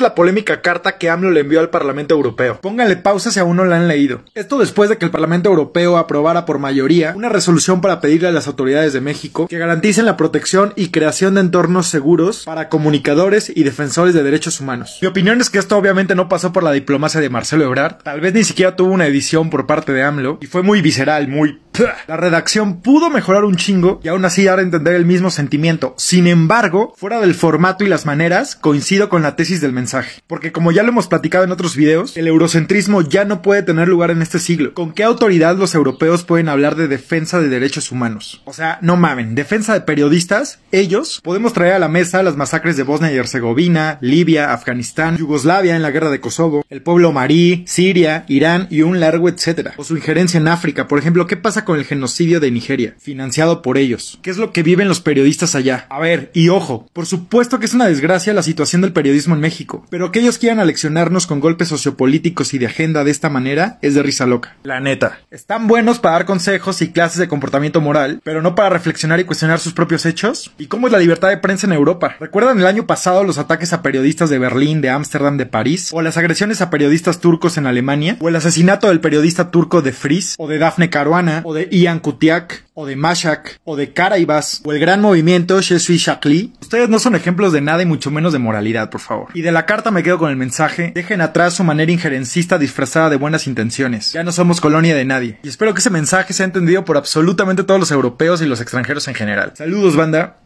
la polémica carta que AMLO le envió al Parlamento Europeo. Pónganle pausa si aún no la han leído. Esto después de que el Parlamento Europeo aprobara por mayoría una resolución para pedirle a las autoridades de México que garanticen la protección y creación de entornos seguros para comunicadores y defensores de derechos humanos. Mi opinión es que esto obviamente no pasó por la diplomacia de Marcelo Ebrard, tal vez ni siquiera tuvo una edición por parte de AMLO y fue muy visceral, muy la redacción pudo mejorar un chingo y aún así dar a entender el mismo sentimiento. Sin embargo, fuera del formato y las maneras, coincido con la tesis del mensaje. Porque como ya lo hemos platicado en otros videos, el eurocentrismo ya no puede tener lugar en este siglo. ¿Con qué autoridad los europeos pueden hablar de defensa de derechos humanos? O sea, no mamen, defensa de periodistas, ellos, podemos traer a la mesa las masacres de Bosnia y Herzegovina, Libia, Afganistán, Yugoslavia en la guerra de Kosovo, el pueblo marí, Siria, Irán y un largo etcétera. O su injerencia en África, por ejemplo, ¿qué pasa con el genocidio de Nigeria, financiado por ellos. ¿Qué es lo que viven los periodistas allá? A ver, y ojo, por supuesto que es una desgracia la situación del periodismo en México, pero que ellos quieran aleccionarnos con golpes sociopolíticos y de agenda de esta manera es de risa loca. La neta. Están buenos para dar consejos y clases de comportamiento moral, pero no para reflexionar y cuestionar sus propios hechos. ¿Y cómo es la libertad de prensa en Europa? ¿Recuerdan el año pasado los ataques a periodistas de Berlín, de Ámsterdam, de París? ¿O las agresiones a periodistas turcos en Alemania? ¿O el asesinato del periodista turco de Fries? ¿O de Dafne Caruana? ¿O de de Ian Kutiak, o de Mashak, o de Caraibas o el gran movimiento suis Shakli, ustedes no son ejemplos de nada y mucho menos de moralidad, por favor. Y de la carta me quedo con el mensaje, dejen atrás su manera injerencista disfrazada de buenas intenciones. Ya no somos colonia de nadie. Y espero que ese mensaje sea entendido por absolutamente todos los europeos y los extranjeros en general. Saludos, banda.